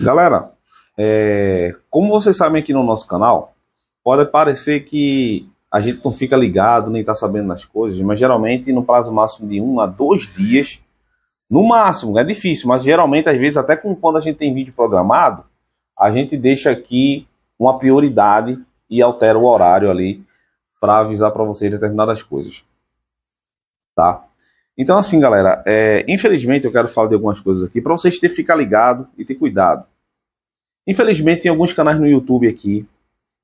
Galera, é, como vocês sabem aqui no nosso canal, pode parecer que a gente não fica ligado, nem está sabendo das coisas, mas geralmente no prazo máximo de um a dois dias, no máximo, é difícil, mas geralmente, às vezes, até com, quando a gente tem vídeo programado, a gente deixa aqui uma prioridade e altera o horário ali para avisar para vocês determinadas coisas. Tá? Então, assim, galera, é, infelizmente eu quero falar de algumas coisas aqui para vocês terem que ficar ligado e ter cuidado. Infelizmente, tem alguns canais no YouTube aqui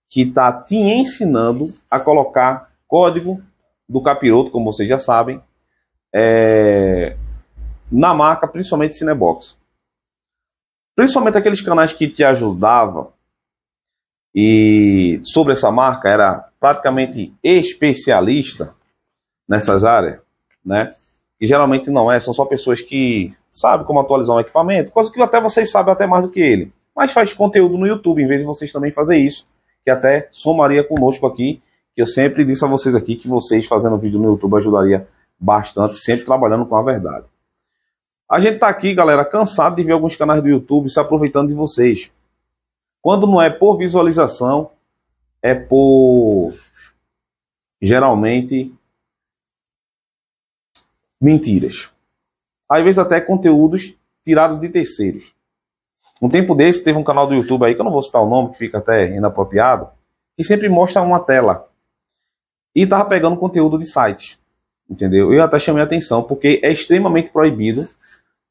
que está te ensinando a colocar código do capiroto, como vocês já sabem, é, na marca, principalmente Cinebox. Principalmente aqueles canais que te ajudavam e sobre essa marca era praticamente especialista nessas áreas, né? E geralmente não é, são só pessoas que sabem como atualizar um equipamento, coisa que até vocês sabem até mais do que ele mas faz conteúdo no YouTube, em vez de vocês também fazer isso, que até somaria conosco aqui, que eu sempre disse a vocês aqui que vocês fazendo vídeo no YouTube ajudaria bastante, sempre trabalhando com a verdade. A gente está aqui, galera, cansado de ver alguns canais do YouTube se aproveitando de vocês. Quando não é por visualização, é por geralmente mentiras. Às vezes até conteúdos tirados de terceiros. Um tempo desse teve um canal do YouTube aí, que eu não vou citar o nome, que fica até inapropriado, que sempre mostra uma tela. E tava pegando conteúdo de site. Entendeu? Eu até chamei a atenção, porque é extremamente proibido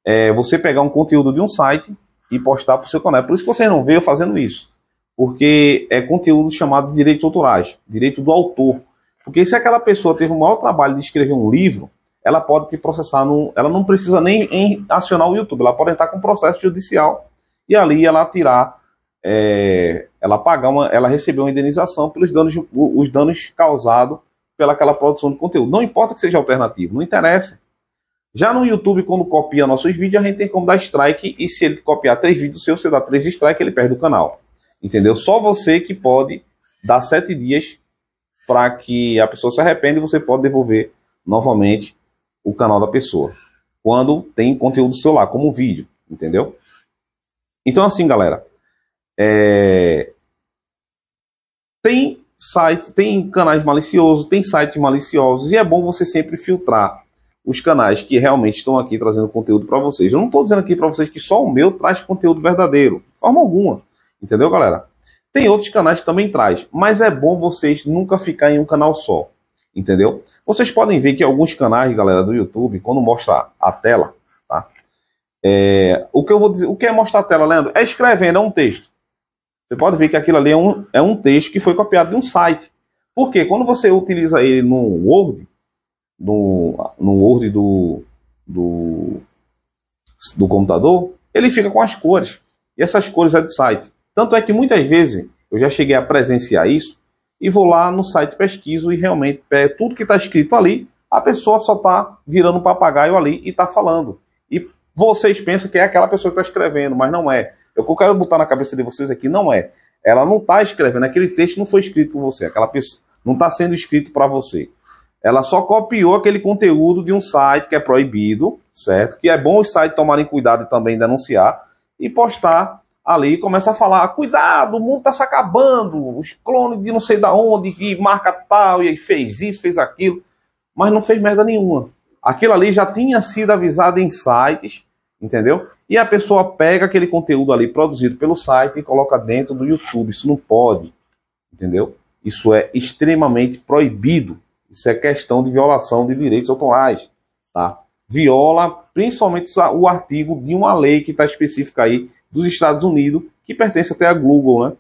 é, você pegar um conteúdo de um site e postar para o seu canal. É por isso que você não vê eu fazendo isso. Porque é conteúdo chamado de direitos autorais, direito do autor. Porque se aquela pessoa teve o maior trabalho de escrever um livro, ela pode te processar, no, ela não precisa nem acionar o YouTube, ela pode entrar com processo judicial e ali ela tirar, é, ela pagar uma, ela receber uma indenização pelos danos, os danos causados pelaquela produção de conteúdo. Não importa que seja alternativo, não interessa. Já no YouTube, quando copia nossos vídeos, a gente tem como dar strike e se ele copiar três vídeos seus, você dá três strikes ele perde o canal. Entendeu? Só você que pode dar sete dias para que a pessoa se arrependa e você pode devolver novamente o canal da pessoa. Quando tem conteúdo celular, como um vídeo, entendeu? Então, assim, galera, é... tem sites, tem canais maliciosos, tem sites maliciosos, e é bom você sempre filtrar os canais que realmente estão aqui trazendo conteúdo para vocês. Eu não estou dizendo aqui para vocês que só o meu traz conteúdo verdadeiro, de forma alguma, entendeu, galera? Tem outros canais que também traz, mas é bom vocês nunca ficar em um canal só, entendeu? Vocês podem ver que alguns canais, galera, do YouTube, quando mostra a tela, tá? É, o que eu vou dizer, o que é mostrar a tela, Leandro? É escrevendo, é um texto. Você pode ver que aquilo ali é um, é um texto que foi copiado de um site. Porque quando você utiliza ele no Word, no, no Word do, do, do computador, ele fica com as cores. E essas cores é de site. Tanto é que muitas vezes eu já cheguei a presenciar isso e vou lá no site pesquiso e realmente é, tudo que está escrito ali, a pessoa só está virando papagaio ali e está falando. E vocês pensam que é aquela pessoa que está escrevendo, mas não é. O que eu quero botar na cabeça de vocês aqui não é. Ela não está escrevendo, aquele texto não foi escrito por você, aquela pessoa não está sendo escrito para você. Ela só copiou aquele conteúdo de um site que é proibido, certo? Que é bom os sites tomarem cuidado e também denunciar e postar ali e começa a falar: cuidado, o mundo está se acabando, os clones de não sei da onde, que marca tal, e fez isso, fez aquilo, mas não fez merda nenhuma. Aquilo ali já tinha sido avisado em sites, entendeu? E a pessoa pega aquele conteúdo ali produzido pelo site e coloca dentro do YouTube. Isso não pode, entendeu? Isso é extremamente proibido. Isso é questão de violação de direitos autorais, tá? Viola principalmente o artigo de uma lei que está específica aí dos Estados Unidos, que pertence até a Google, né?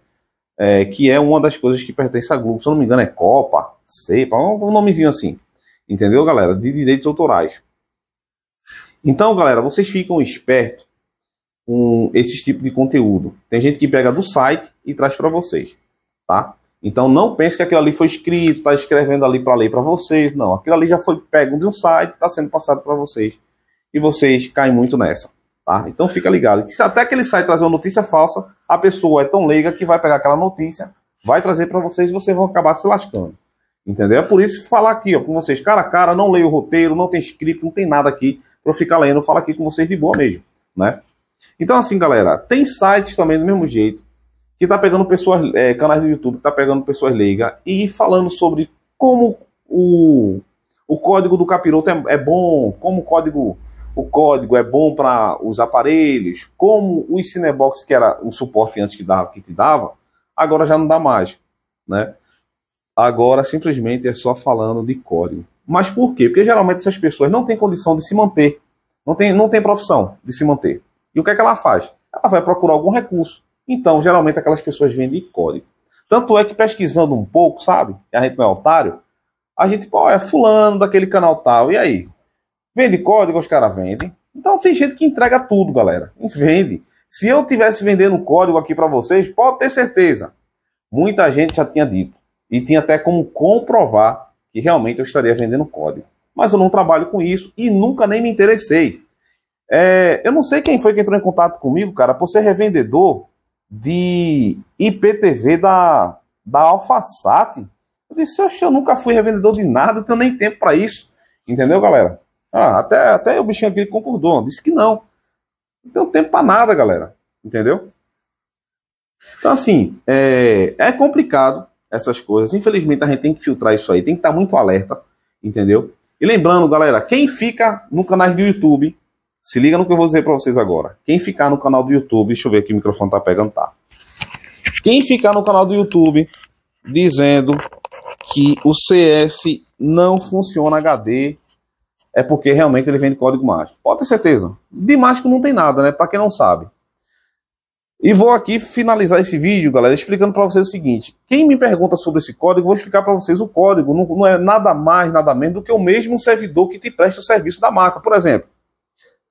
É, que é uma das coisas que pertence à Globo. Se eu não me engano, é Copa, Cepa, um nomezinho assim. Entendeu, galera? De direitos autorais. Então, galera, vocês ficam espertos com esses tipos de conteúdo. Tem gente que pega do site e traz para vocês, tá? Então não pense que aquilo ali foi escrito, está escrevendo ali para ler para vocês. Não, aquilo ali já foi pego de um site, está sendo passado para vocês. E vocês caem muito nessa. Tá? Então fica ligado. Que se até aquele site trazer uma notícia falsa, a pessoa é tão leiga que vai pegar aquela notícia, vai trazer para vocês e vocês vão acabar se lascando. Entendeu? É por isso falar aqui ó, com vocês, cara a cara, não leio o roteiro, não tem escrito, não tem nada aqui para eu ficar lendo, eu falo aqui com vocês de boa mesmo, né? Então, assim, galera, tem sites também do mesmo jeito que tá pegando pessoas, é, canais do YouTube, que tá pegando pessoas leigas e falando sobre como o, o código do capiroto é, é bom, como o código, o código é bom para os aparelhos, como o Cinebox, que era o suporte antes que, dava, que te dava, agora já não dá mais, né? Agora simplesmente é só falando de código. Mas por quê? Porque geralmente essas pessoas não têm condição de se manter. Não tem, não tem profissão de se manter. E o que é que ela faz? Ela vai procurar algum recurso. Então, geralmente aquelas pessoas vendem código. Tanto é que pesquisando um pouco, sabe? A gente não é otário. A gente, pô, é fulano daquele canal tal. E aí? Vende código, os caras vendem. Então tem gente que entrega tudo, galera. vende. Se eu tivesse vendendo código aqui para vocês, pode ter certeza. Muita gente já tinha dito e tinha até como comprovar que realmente eu estaria vendendo código. Mas eu não trabalho com isso e nunca nem me interessei. É, eu não sei quem foi que entrou em contato comigo, cara, por ser revendedor de IPTV da, da AlphaSat. Eu disse, eu nunca fui revendedor de nada, não tenho nem tempo para isso. Entendeu, galera? Ah, até, até o bichinho aqui concordou, disse que não. Não tenho tempo para nada, galera. Entendeu? Então, assim, é, é complicado essas coisas. Infelizmente, a gente tem que filtrar isso aí, tem que estar muito alerta, entendeu? E lembrando, galera, quem fica no canal do YouTube, se liga no que eu vou dizer para vocês agora. Quem ficar no canal do YouTube, deixa eu ver aqui o microfone tá pegando, tá. Quem ficar no canal do YouTube dizendo que o CS não funciona HD é porque realmente ele vende código mágico. Pode ter certeza. De mágico não tem nada, né? Para quem não sabe. E vou aqui finalizar esse vídeo, galera, explicando para vocês o seguinte. Quem me pergunta sobre esse código, vou explicar para vocês o código. Não, não, é nada mais, nada menos do que o mesmo servidor que te presta o serviço da marca. Por exemplo,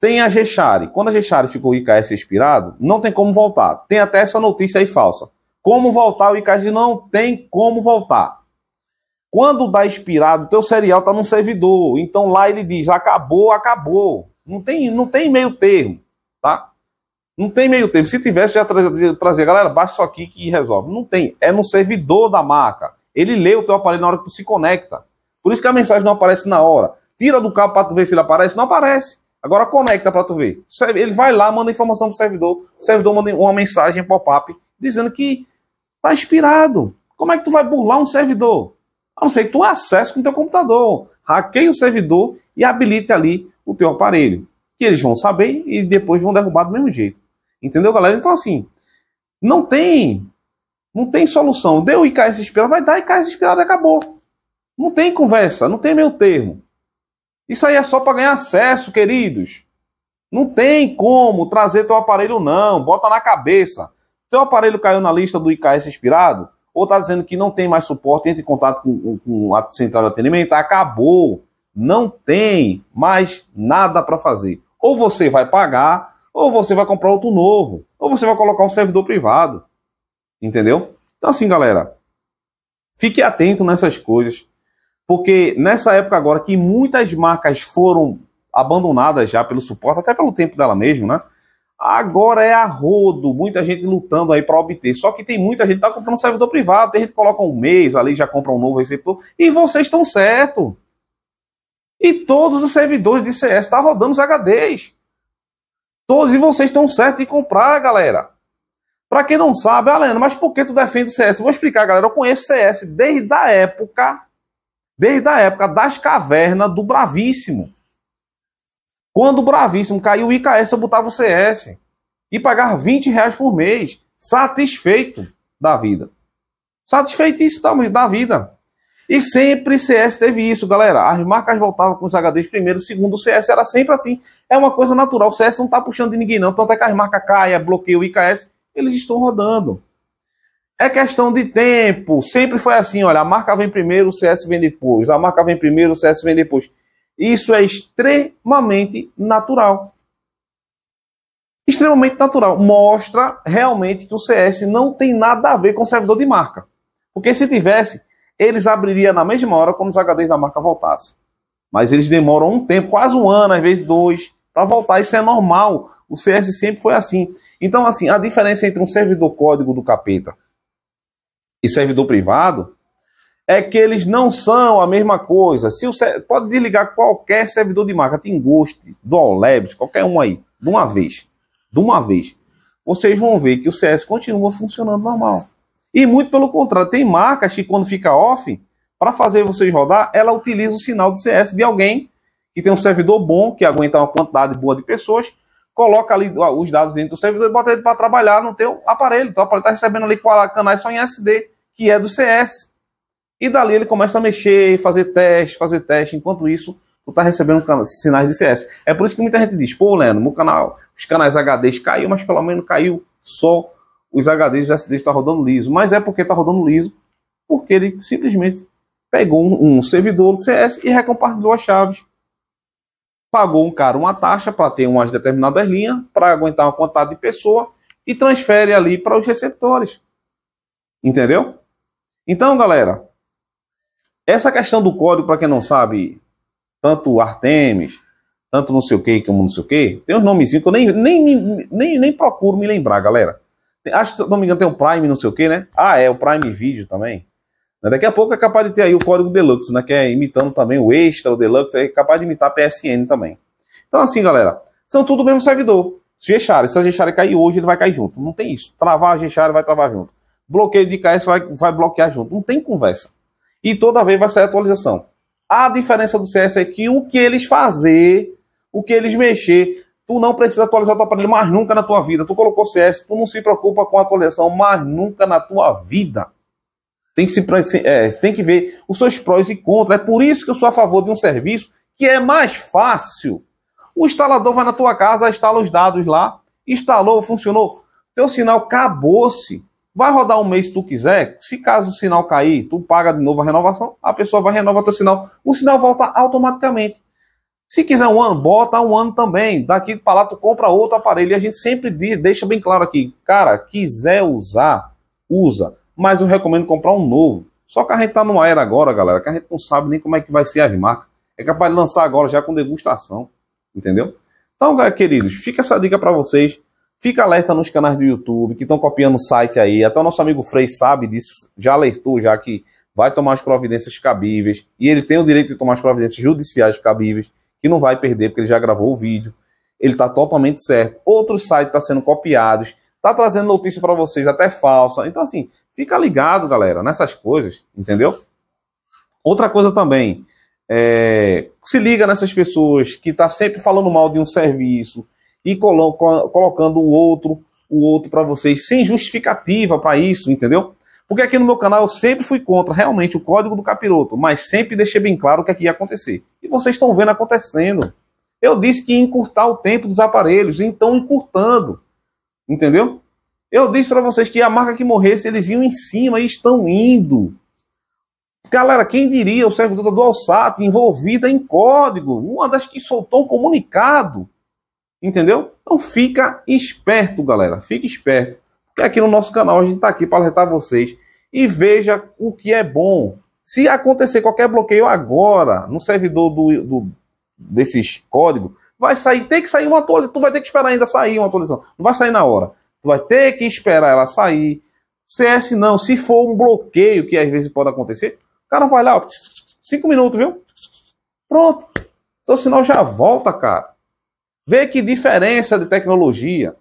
tem a Gshare. Quando a Gshare ficou IKS expirado, não tem como voltar. Tem até essa notícia aí falsa. Como voltar o IKS? Não tem como voltar. Quando dá expirado, teu serial está num servidor. Então lá ele diz, acabou, acabou. Não tem, não tem meio termo, tá? Não tem meio tempo. Se tivesse, já trazia, trazia galera, baixa isso aqui que resolve. Não tem. É no servidor da marca. Ele lê o teu aparelho na hora que tu se conecta. Por isso que a mensagem não aparece na hora. Tira do cabo para tu ver se ele aparece. Não aparece. Agora conecta para tu ver. Ele vai lá, manda informação pro servidor. O servidor manda uma mensagem pop-up dizendo que tá inspirado. Como é que tu vai burlar um servidor? A não ser que tu acesse com teu computador. Hackeie o servidor e habilite ali o teu aparelho. Que eles vão saber e depois vão derrubar do mesmo jeito. Entendeu, galera? Então, assim, não tem não tem solução. Deu e cai essa vai dar e cai e acabou. Não tem conversa, não tem meio termo. Isso aí é só para ganhar acesso, queridos. Não tem como trazer teu aparelho, não. Bota na cabeça. Teu aparelho caiu na lista do IKS expirado, ou tá dizendo que não tem mais suporte, entre em contato com, com a central de atendimento, acabou. Não tem mais nada para fazer. Ou você vai pagar, ou você vai comprar outro novo, ou você vai colocar um servidor privado. Entendeu? Então assim, galera, fique atento nessas coisas, porque nessa época agora que muitas marcas foram abandonadas já pelo suporte, até pelo tempo dela mesmo, né? Agora é a rodo, muita gente lutando aí para obter. Só que tem muita gente que tá comprando um servidor privado, tem gente que coloca um mês ali, já compra um novo receptor, e vocês estão certo. E todos os servidores de CS estão tá rodando os HDs. Todos vocês estão certos em comprar, galera. Para quem não sabe, ah, Leandro, mas por que tu defende o CS? Vou explicar, galera. Eu conheço CS desde a época, desde a época das cavernas do Bravíssimo. Quando o Bravíssimo caiu o IKS, eu botava o CS e pagava 20 reais por mês, satisfeito da vida. satisfeito Satisfeitíssimo da vida. E sempre CS teve isso, galera. As marcas voltavam com os HDs primeiro, segundo. O CS era sempre assim. É uma coisa natural. O CS não tá puxando de ninguém, não. Tanto é que as marcas bloqueiam o IKS, eles estão rodando. É questão de tempo. Sempre foi assim, olha, a marca vem primeiro, o CS vem depois. A marca vem primeiro, o CS vem depois. Isso é extremamente natural. Extremamente natural. Mostra realmente que o CS não tem nada a ver com servidor de marca. Porque se tivesse, eles abririam na mesma hora como os HDs da marca voltassem. Mas eles demoram um tempo, quase um ano, às vezes dois, para voltar. Isso é normal. O CS sempre foi assim. Então, assim, a diferença entre um servidor código do capeta e servidor privado é que eles não são a mesma coisa. Se o pode desligar qualquer servidor de marca, tem Ghost, Dual Labs, qualquer um aí, de uma vez, de uma vez. Vocês vão ver que o CS continua funcionando normal. E muito pelo contrário, tem marcas que quando fica off, para fazer vocês rodar, ela utiliza o sinal do CS de alguém que tem um servidor bom, que aguenta uma quantidade boa de pessoas, coloca ali os dados dentro do servidor e bota ele para trabalhar no teu aparelho. Então, o aparelho está recebendo ali é canais é só em SD, que é do CS. E dali ele começa a mexer, fazer teste, fazer teste. Enquanto isso, tu está recebendo sinais de CS. É por isso que muita gente diz, pô, Leandro, meu canal, os canais HDs caiu, mas pelo menos caiu só os HDs do SDs estão tá rodando liso. Mas é porque está rodando liso, porque ele simplesmente pegou um, um servidor do CS e recompartilhou as chaves. Pagou um cara uma taxa para ter umas determinadas linhas, para aguentar uma quantidade de pessoa e transfere ali para os receptores. Entendeu? Então, galera, essa questão do código, para quem não sabe, tanto Artemis, tanto não sei o que, como não sei o que, tem uns nomezinhos que eu nem, nem, nem, nem procuro me lembrar, galera. Acho que, se não me engano, tem um Prime, não sei o que, né? Ah, é, o Prime Video também. Daqui a pouco é capaz de ter aí o código Deluxe, né? Que é imitando também o Extra, o Deluxe, é capaz de imitar a PSN também. Então, assim, galera, são tudo o mesmo servidor. G-Share, se a G-Share cair hoje, ele vai cair junto. Não tem isso. Travar a G-Share, vai travar junto. Bloqueio de KS vai, vai bloquear junto. Não tem conversa. E toda vez vai sair atualização. A diferença do CS é que o que eles fazer, o que eles mexer, Tu não precisa atualizar teu aparelho mais nunca na tua vida. Tu colocou CS, tu não se preocupa com a atualização mais nunca na tua vida. Tem que, se, é, tem que ver os seus prós e contras. É por isso que eu sou a favor de um serviço que é mais fácil. O instalador vai na tua casa, instala os dados lá, instalou, funcionou. Teu sinal acabou-se. Vai rodar um mês se tu quiser. Se caso o sinal cair, tu paga de novo a renovação, a pessoa vai renovar teu sinal. O sinal volta automaticamente. Se quiser um ano, bota um ano também. Daqui para lá tu compra outro aparelho. E a gente sempre diz, deixa bem claro aqui, cara, quiser usar, usa. Mas eu recomendo comprar um novo. Só que a gente está numa era agora, galera, que a gente não sabe nem como é que vai ser as marcas. É capaz de lançar agora já com degustação, entendeu? Então, queridos, fica essa dica para vocês. Fica alerta nos canais do YouTube que estão copiando o site aí. Até o nosso amigo Frei sabe disso, já alertou já que vai tomar as providências cabíveis e ele tem o direito de tomar as providências judiciais cabíveis que não vai perder porque ele já gravou o vídeo. Ele está totalmente certo. Outros sites estão tá sendo copiados, está trazendo notícia para vocês até falsa. Então, assim, fica ligado, galera, nessas coisas, entendeu? Outra coisa também, é, se liga nessas pessoas que tá sempre falando mal de um serviço e colo colocando o outro, o outro para vocês sem justificativa para isso, entendeu? Porque aqui no meu canal eu sempre fui contra realmente o código do capiroto, mas sempre deixei bem claro o que, é que ia acontecer. E vocês estão vendo acontecendo. Eu disse que ia encurtar o tempo dos aparelhos, então encurtando. Entendeu? Eu disse para vocês que a marca que morresse, eles iam em cima e estão indo. Galera, quem diria o servidor do Alsat envolvida em código? Uma das que soltou um comunicado. Entendeu? Então fica esperto, galera. Fica esperto que aqui no nosso canal a gente está aqui para alertar vocês. E veja o que é bom. Se acontecer qualquer bloqueio agora no servidor do, do desses códigos, vai sair, tem que sair uma atualização. Tu vai ter que esperar ainda sair uma atualização. Não vai sair na hora. Tu vai ter que esperar ela sair. CS não. Se for um bloqueio, que às vezes pode acontecer, o cara vai lá, ó, cinco minutos, viu? Pronto. Então, sinal já volta, cara. Vê que diferença de tecnologia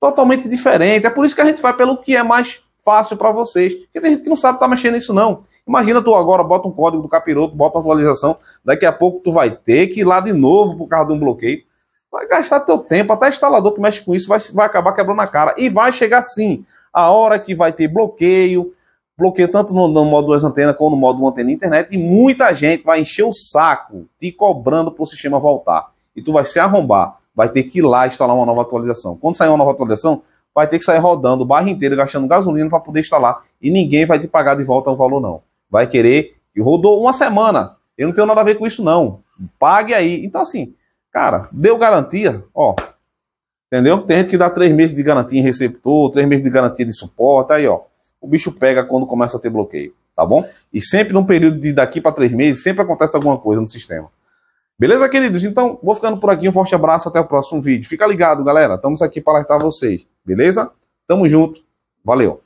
totalmente diferente. É por isso que a gente vai pelo que é mais fácil para vocês. Porque tem gente que não sabe estar tá mexendo nisso, não. Imagina tu agora bota um código do capiroto, bota uma atualização, daqui a pouco tu vai ter que ir lá de novo por causa de um bloqueio. Vai gastar teu tempo, até instalador que mexe com isso vai, vai acabar quebrando a cara. E vai chegar sim a hora que vai ter bloqueio, bloqueio tanto no, no modo duas antenas como no modo uma antena internet, e muita gente vai encher o saco te cobrando para o sistema voltar. E tu vai se arrombar vai ter que ir lá instalar uma nova atualização. Quando sair uma nova atualização, vai ter que sair rodando o bairro inteiro, gastando gasolina para poder instalar. E ninguém vai te pagar de volta o valor, não. Vai querer. E rodou uma semana. Eu não tenho nada a ver com isso, não. Pague aí. Então, assim, cara, deu garantia, ó. Entendeu? Tem gente que dá três meses de garantia em receptor, três meses de garantia de suporte, aí, ó. O bicho pega quando começa a ter bloqueio, tá bom? E sempre num período de daqui para três meses, sempre acontece alguma coisa no sistema. Beleza, queridos? Então, vou ficando por aqui. Um forte abraço, até o próximo vídeo. Fica ligado, galera. Estamos aqui para alertar vocês, beleza? Tamo junto. Valeu.